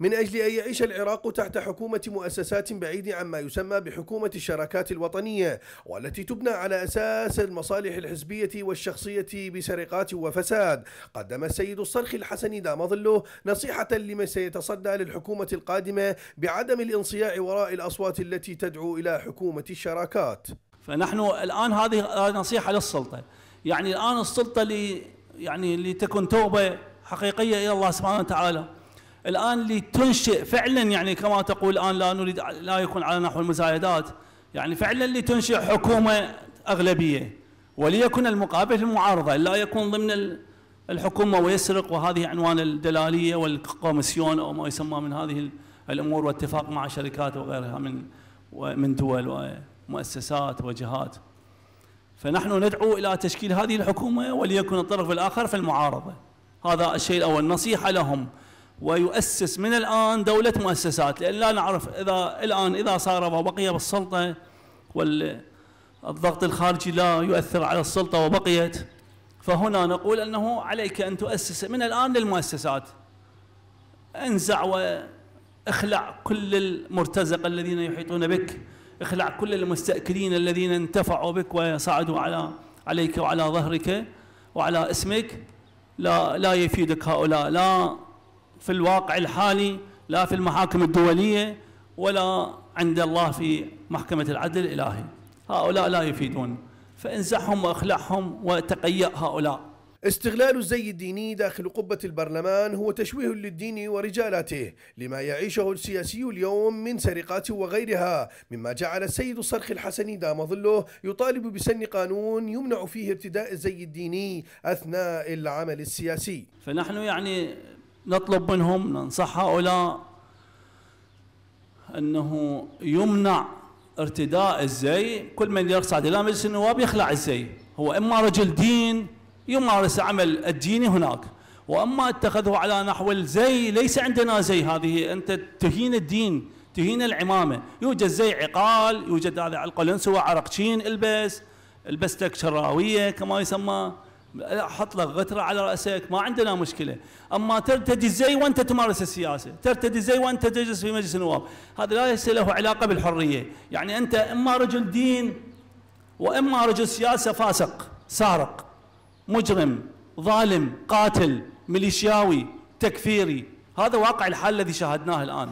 من أجل أن يعيش العراق تحت حكومة مؤسسات بعيد عما يسمى بحكومة الشراكات الوطنية والتي تبنى على أساس المصالح الحزبية والشخصية بسرقات وفساد قدم السيد الصرخي الحسني دام ظله نصيحة لمن سيتصدى للحكومة القادمة بعدم الانصياع وراء الأصوات التي تدعو إلى حكومة الشراكات فنحن الآن هذه نصيحة للسلطة يعني الآن السلطة لي يعني لتكن توبة حقيقية إلى الله سبحانه وتعالى الآن لتنشئ فعلا يعني كما تقول الآن لا نريد لا يكون على نحو المزايدات يعني فعلا لتنشئ حكومة أغلبية وليكن المقابل في المعارضة لا يكون ضمن الحكومة ويسرق وهذه عنوان الدلالية والكومسيون أو ما يسمى من هذه الأمور واتفاق مع شركات وغيرها من من دول ومؤسسات وجهات فنحن ندعو إلى تشكيل هذه الحكومة وليكن الطرف الآخر في المعارضة هذا الشيء الأول نصيحة لهم ويؤسس من الآن دولة مؤسسات لأن لا نعرف إذا الآن إذا صار وبقي بالسلطة والضغط الخارجي لا يؤثر على السلطة وبقيت فهنا نقول أنه عليك أن تؤسس من الآن للمؤسسات انزع واخلع كل المرتزقة الذين يحيطون بك اخلع كل المستأكلين الذين انتفعوا بك وصعدوا على عليك وعلى ظهرك وعلى اسمك لا لا يفيدك هؤلاء لا في الواقع الحالي لا في المحاكم الدولية ولا عند الله في محكمة العدل الإلهي هؤلاء لا يفيدون فانزعهم واخلعهم وتقيأ هؤلاء استغلال الزي الديني داخل قبة البرلمان هو تشويه للدين ورجالاته لما يعيشه السياسي اليوم من سرقات وغيرها مما جعل السيد الصرخ الحسني دام ظله يطالب بسن قانون يمنع فيه ارتداء الزي الديني أثناء العمل السياسي فنحن يعني نطلب منهم ننصح هؤلاء أنه يمنع ارتداء الزي كل من يصعد إلى مجلس النواب يخلع الزي هو إما رجل دين يمارس عمل الديني هناك وأما اتخذه على نحو الزي ليس عندنا زي هذه أنت تهين الدين تهين العمامة يوجد زي عقال يوجد هذا القلنسوه عرقشين البس البستك شراوية كما يسمى حط لك غتره على راسك ما عندنا مشكله اما ترتدي الزي وانت تمارس السياسه ترتدي الزي وانت تجلس في مجلس النواب هذا لا ليس له علاقه بالحريه يعني انت اما رجل دين واما رجل سياسه فاسق سارق مجرم ظالم قاتل ميليشياوي تكفيري هذا واقع الحال الذي شاهدناه الان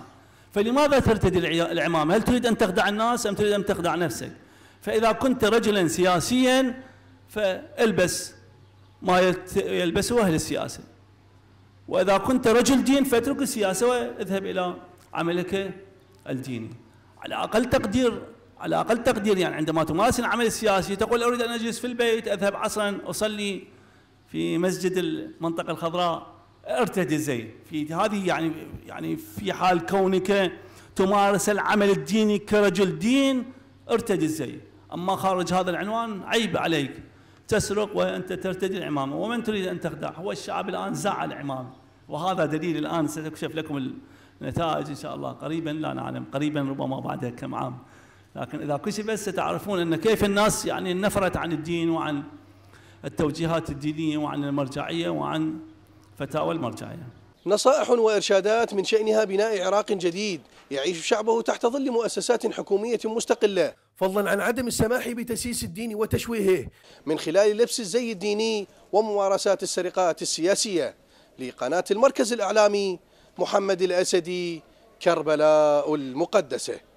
فلماذا ترتدي العمامه هل تريد ان تخدع الناس ام تريد ان تخدع نفسك فاذا كنت رجلا سياسيا فالبس ما يلبسه أهل السياسة وإذا كنت رجل دين فاترك السياسة واذهب إلى عملك الديني على أقل تقدير على أقل تقدير يعني عندما تمارس العمل السياسي تقول أريد أن أجلس في البيت أذهب عصرا أصلي في مسجد المنطقة الخضراء ارتدي زي في هذه يعني يعني في حال كونك تمارس العمل الديني كرجل دين ارتدي الزي أما خارج هذا العنوان عيب عليك تسرق وأنت ترتدي العمامة ومن تريد أن تخدع هو الشعب الآن زع العمامة وهذا دليل الآن ستكشف لكم النتائج إن شاء الله قريبا لا نعلم قريبا ربما بعد كم عام لكن إذا كشفت ستعرفون أن كيف الناس يعني نفرت عن الدين وعن التوجيهات الدينية وعن المرجعية وعن فتاوى المرجعية نصائح وإرشادات من شأنها بناء عراق جديد يعيش شعبه تحت ظل مؤسسات حكومية مستقلة فضلا عن عدم السماح بتسييس الدين وتشويهه من خلال لبس الزي الديني وممارسات السرقات السياسية لقناة المركز الإعلامي محمد الأسدي كربلاء المقدسة